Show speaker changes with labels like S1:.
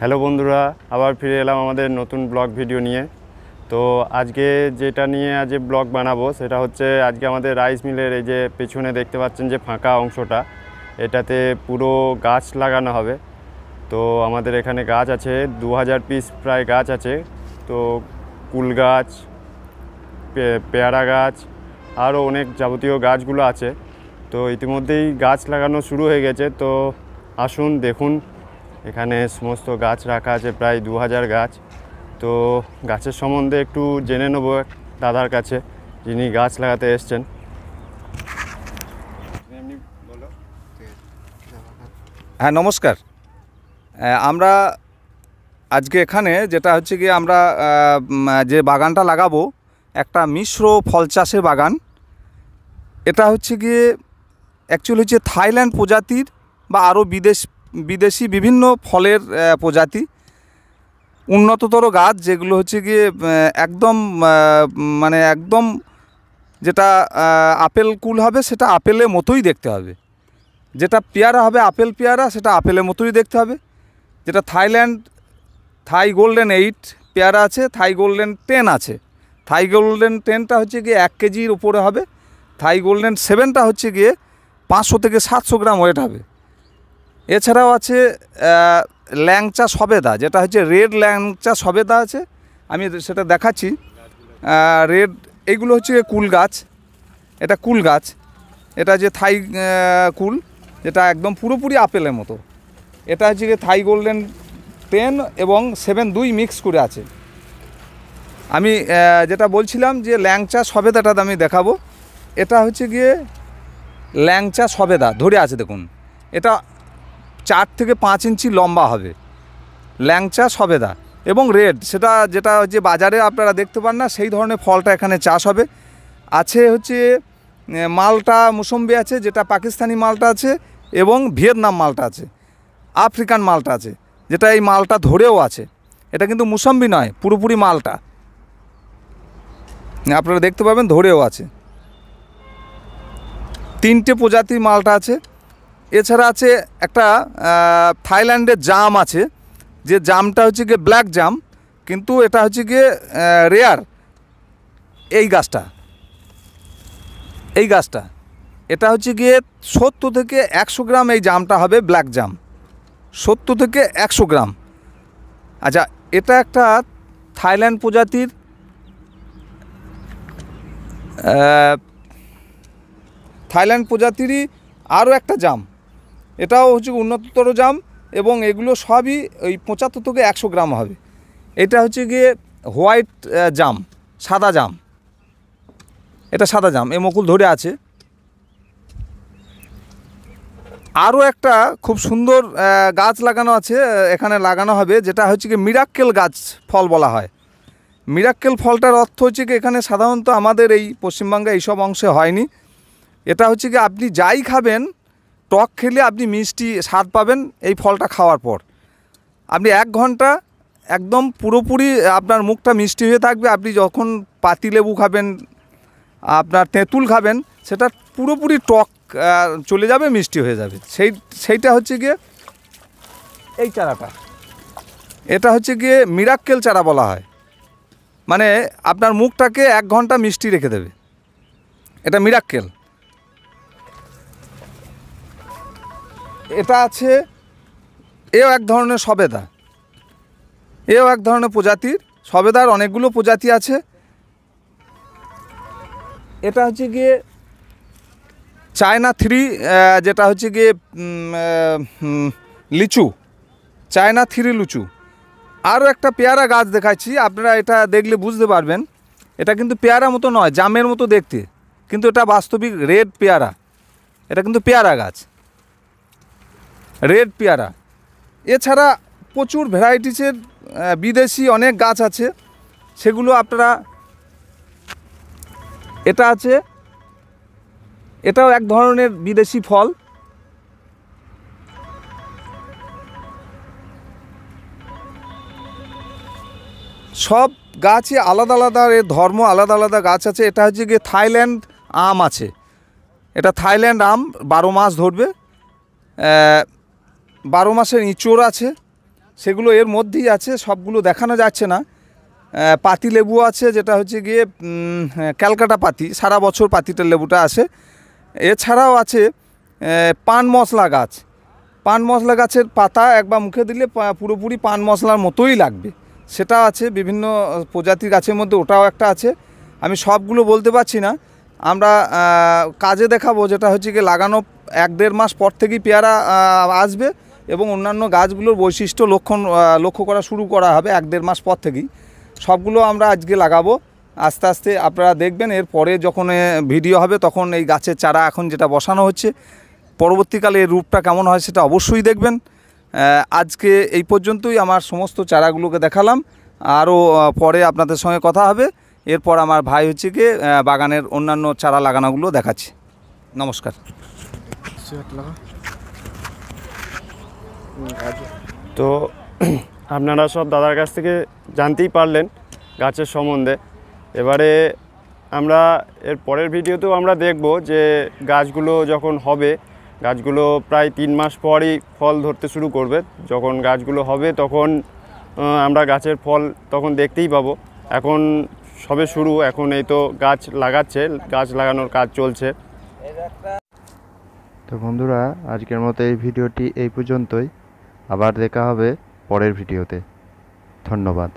S1: hello বন্ধুরা আবার ফিরে এলাম আমাদের নতুন ব্লগ ভিডিও নিয়ে তো আজকে যেটা নিয়ে আজ ব্লগ বানাবো সেটা হচ্ছে আজকে আমাদের রাইস মিলের এই যে পেছনে দেখতে পাচ্ছেন যে ফাঁকা অংশটা এটাতে পুরো গাছ লাগানো হবে তো আমাদের এখানে গাছ আছে দু পিস প্রায় গাছ আছে তো কুল গাছ পেয়ারা গাছ আরও অনেক যাবতীয় গাছগুলো আছে তো ইতিমধ্যেই গাছ লাগানো শুরু হয়ে গেছে তো আসুন দেখুন এখানে সমস্ত গাছ রাখা আছে প্রায় দু হাজার গাছ তো গাছের সম্বন্ধে একটু জেনে নেবো দাদার কাছে যিনি গাছ লাগাতে এসছেন হ্যাঁ নমস্কার
S2: আমরা আজকে এখানে যেটা হচ্ছে কি আমরা যে বাগানটা লাগাবো একটা মিশ্র ফল চাষের বাগান এটা হচ্ছে গিয়ে অ্যাকচুয়ালি হচ্ছে থাইল্যান্ড প্রজাতির বা আরও বিদেশ বিদেশি বিভিন্ন ফলের প্রজাতি উন্নততর গাছ যেগুলো হচ্ছে গিয়ে একদম মানে একদম যেটা আপেল কুল হবে সেটা আপেলের মতোই দেখতে হবে যেটা পেয়ারা হবে আপেল পেয়ারা সেটা আপেলের মতোই দেখতে হবে যেটা থাইল্যান্ড থাই গোল্ডেন এইট পেয়ারা আছে থাই গোল্ডেন টেন আছে থাই গোল্ডেন টেনটা হচ্ছে গিয়ে এক কেজির উপরে হবে থাই গোল্ডেন সেভেনটা হচ্ছে গিয়ে পাঁচশো থেকে সাতশো গ্রাম ওয়েট হবে এছাড়াও আছে ল্যাংচা সবেদা যেটা হচ্ছে রেড ল্যাংচা সবেদা আছে আমি সেটা দেখাচ্ছি রেড এগুলো হচ্ছে কুল গাছ এটা কুল গাছ এটা যে থাই কুল যেটা একদম পুরোপুরি আপেলের মতো এটা হচ্ছে থাই গোল্ডেন টেন এবং সেভেন দুই মিক্স করে আছে আমি যেটা বলছিলাম যে ল্যাংচা সবেদাটা আমি দেখাবো এটা হচ্ছে গিয়ে ল্যাংচা সবেদা ধরে আছে দেখুন এটা চার থেকে পাঁচ ইঞ্চি লম্বা হবে ল্যাংচা সবেদা এবং রেড সেটা যেটা যে বাজারে আপনারা দেখতে পান না সেই ধরনের ফলটা এখানে চাষ হবে আছে হচ্ছে মালটা মুসম্বি আছে যেটা পাকিস্তানি মালটা আছে এবং ভিয়েতনাম মালটা আছে আফ্রিকান মালটা আছে যেটা এই মালটা ধরেও আছে এটা কিন্তু মুসম্বি নয় পুরোপুরি মালটা আপনারা দেখতে পাবেন ধরেও আছে তিনটে প্রজাতির মালটা আছে এছাড়া আছে একটা থাইল্যান্ডের জাম আছে যে জামটা হচ্ছে গিয়ে ব্ল্যাক জাম কিন্তু এটা হচ্ছে গিয়ে রেয়ার এই গাছটা এই গাছটা এটা হচ্ছে গিয়ে সত্তর থেকে একশো গ্রাম এই জামটা হবে ব্ল্যাক জাম সত্তর থেকে একশো গ্রাম আচ্ছা এটা একটা থাইল্যান্ড প্রজাতির থাইল্যান্ড প্রজাতিরই আরও একটা জাম এটাও হচ্ছে উন্নততর জাম এবং এগুলো সবই ওই পঁচাত্তর থেকে একশো গ্রাম হবে এটা হচ্ছে গিয়ে হোয়াইট জাম সাদা জাম এটা সাদা জাম এ মকুল ধরে আছে আরও একটা খুব সুন্দর গাছ লাগানো আছে এখানে লাগানো হবে যেটা হচ্ছে কি মিরাক্কেল গাছ ফল বলা হয় মিরাক্কেল ফলটার অর্থ হচ্ছে কি এখানে সাধারণত আমাদের এই পশ্চিমবঙ্গে এইসব অংশে হয়নি এটা হচ্ছে কি আপনি যাই খাবেন টক খেলে আপনি মিষ্টি স্বাদ পাবেন এই ফলটা খাওয়ার পর আপনি এক ঘন্টা একদম পুরোপুরি আপনার মুখটা মিষ্টি হয়ে থাকবে আপনি যখন পাতিলেবু খাবেন আপনার তেঁতুল খাবেন সেটা পুরোপুরি টক চলে যাবে মিষ্টি হয়ে যাবে সেই সেইটা হচ্ছে গিয়ে এই চারাটা এটা হচ্ছে গিয়ে মিরাক্কেল চারা বলা হয় মানে আপনার মুখটাকে এক ঘন্টা মিষ্টি রেখে দেবে এটা মিরাক্কেল এটা আছে এও এক ধরনের সবেদা এও এক ধরনের প্রজাতির সবেদার অনেকগুলো প্রজাতি আছে এটা হচ্ছে গিয়ে চায়না থ্রি যেটা হচ্ছে গিয়ে লিচু চায়না থ্রি লুচু আরও একটা পেয়ারা গাছ দেখাচ্ছি আপনারা এটা দেখলে বুঝতে পারবেন এটা কিন্তু পেয়ারা মতো নয় জামের মতো দেখতে কিন্তু এটা বাস্তবিক রেড পেয়ারা এটা কিন্তু পেয়ারা গাছ রেড পেয়ারা এছাড়া প্রচুর ভ্যারাইটিসের বিদেশি অনেক গাছ আছে সেগুলো আপনারা এটা আছে এটাও এক ধরনের বিদেশি ফল সব গাছে আলাদা আলাদা এর ধর্ম আলাদা আলাদা গাছ আছে এটা হচ্ছে গিয়ে থাইল্যান্ড আম আছে এটা থাইল্যান্ড আম বারো মাস ধরবে বারো মাসের ইঁচড় আছে সেগুলো এর মধ্যেই আছে সবগুলো দেখানো যাচ্ছে না পাতি লেবু আছে যেটা হচ্ছে গিয়ে ক্যালকাটা পাতি সারা বছর পাতিটা লেবুটা আসে এছাড়াও আছে পান মশলা গাছ পান মশলা গাছের পাতা একবার মুখে দিলে পুরোপুরি পান মশলার মতোই লাগবে সেটা আছে বিভিন্ন প্রজাতির গাছের মধ্যে ওটাও একটা আছে আমি সবগুলো বলতে পারছি না আমরা কাজে দেখাবো যেটা হচ্ছে গিয়ে লাগানো এক দেড় মাস পর থেকেই পেয়ারা আসবে এবং অন্যান্য গাছগুলোর বৈশিষ্ট্য লক্ষণ লক্ষ্য করা শুরু করা হবে এক দেড় মাস পর থেকেই সবগুলো আমরা আজকে লাগাবো আস্তে আস্তে আপনারা দেখবেন এর পরে যখন ভিডিও হবে তখন এই গাছের চারা এখন যেটা বসানো হচ্ছে পরবর্তীকালে এর রূপটা কেমন হয় সেটা অবশ্যই দেখবেন আজকে এই পর্যন্তই আমার সমস্ত চারাগুলোকে দেখালাম আরও পরে আপনাদের সঙ্গে কথা হবে এরপর আমার ভাই হচ্ছে গিয়ে বাগানের অন্যান্য চারা লাগানোগুলো দেখাচ্ছি নমস্কার
S1: তো আপনারা সব দাদার কাছ থেকে জানতেই পারলেন গাছের সম্বন্ধে এবারে আমরা এর পরের ভিডিওতেও আমরা দেখব যে গাছগুলো যখন হবে গাছগুলো প্রায় তিন মাস পরই ফল ধরতে শুরু করবে যখন গাছগুলো হবে তখন আমরা গাছের ফল তখন দেখতেই পাবো এখন সবে শুরু এখন এই তো গাছ লাগাচ্ছে গাছ লাগানোর কাজ চলছে তো বন্ধুরা আজকের মতো এই ভিডিওটি এই পর্যন্তই আবার দেখা হবে পরের ভিডিওতে ধন্যবাদ